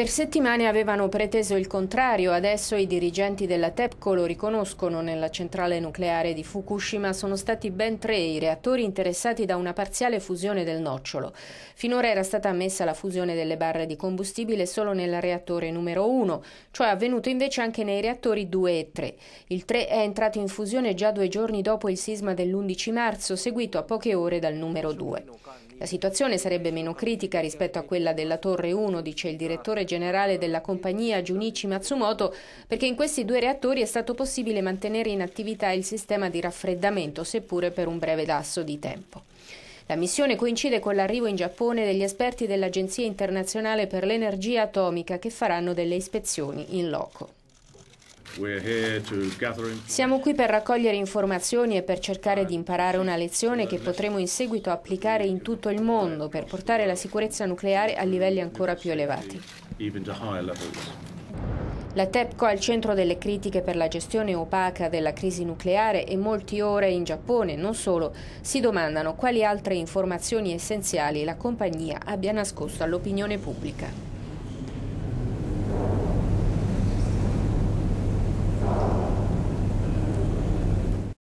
Per settimane avevano preteso il contrario, adesso i dirigenti della TEPCO lo riconoscono. Nella centrale nucleare di Fukushima sono stati ben tre i reattori interessati da una parziale fusione del nocciolo. Finora era stata ammessa la fusione delle barre di combustibile solo nel reattore numero 1, è avvenuto invece anche nei reattori 2 e 3. Il 3 è entrato in fusione già due giorni dopo il sisma dell'11 marzo, seguito a poche ore dal numero 2. La situazione sarebbe meno critica rispetto a quella della torre 1, dice il direttore generale della compagnia Junichi Matsumoto perché in questi due reattori è stato possibile mantenere in attività il sistema di raffreddamento, seppure per un breve lasso di tempo. La missione coincide con l'arrivo in Giappone degli esperti dell'Agenzia internazionale per l'energia atomica che faranno delle ispezioni in loco. Siamo qui per raccogliere informazioni e per cercare di imparare una lezione che potremo in seguito applicare in tutto il mondo per portare la sicurezza nucleare a livelli ancora più elevati. La TEPCO al centro delle critiche per la gestione opaca della crisi nucleare e molti ore in Giappone, non solo, si domandano quali altre informazioni essenziali la compagnia abbia nascosto all'opinione pubblica.